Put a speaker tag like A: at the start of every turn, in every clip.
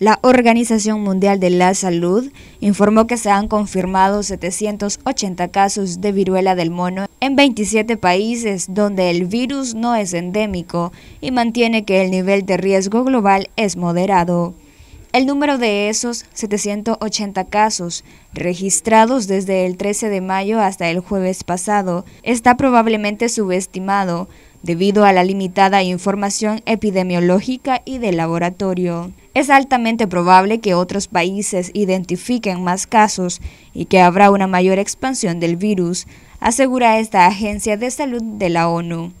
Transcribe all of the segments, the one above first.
A: La Organización Mundial de la Salud informó que se han confirmado 780 casos de viruela del mono en 27 países donde el virus no es endémico y mantiene que el nivel de riesgo global es moderado. El número de esos 780 casos registrados desde el 13 de mayo hasta el jueves pasado está probablemente subestimado, debido a la limitada información epidemiológica y de laboratorio. Es altamente probable que otros países identifiquen más casos y que habrá una mayor expansión del virus, asegura esta agencia de salud de la ONU.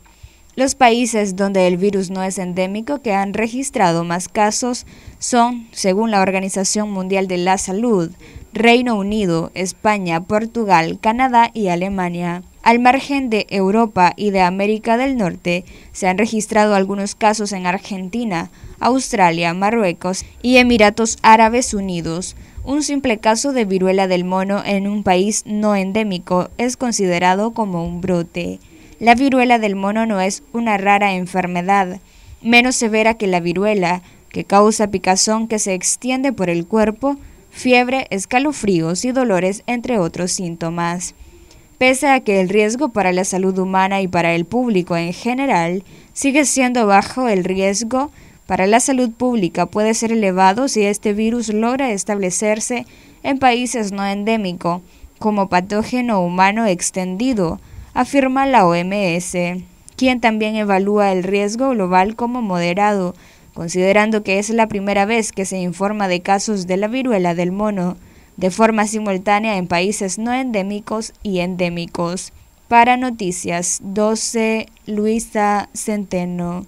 A: Los países donde el virus no es endémico que han registrado más casos son, según la Organización Mundial de la Salud, Reino Unido, España, Portugal, Canadá y Alemania. Al margen de Europa y de América del Norte, se han registrado algunos casos en Argentina, Australia, Marruecos y Emiratos Árabes Unidos. Un simple caso de viruela del mono en un país no endémico es considerado como un brote. La viruela del mono no es una rara enfermedad, menos severa que la viruela, que causa picazón que se extiende por el cuerpo, fiebre, escalofríos y dolores, entre otros síntomas pese a que el riesgo para la salud humana y para el público en general sigue siendo bajo, el riesgo para la salud pública puede ser elevado si este virus logra establecerse en países no endémicos, como patógeno humano extendido, afirma la OMS, quien también evalúa el riesgo global como moderado, considerando que es la primera vez que se informa de casos de la viruela del mono de forma simultánea en países no endémicos y endémicos. Para Noticias 12, Luisa Centeno.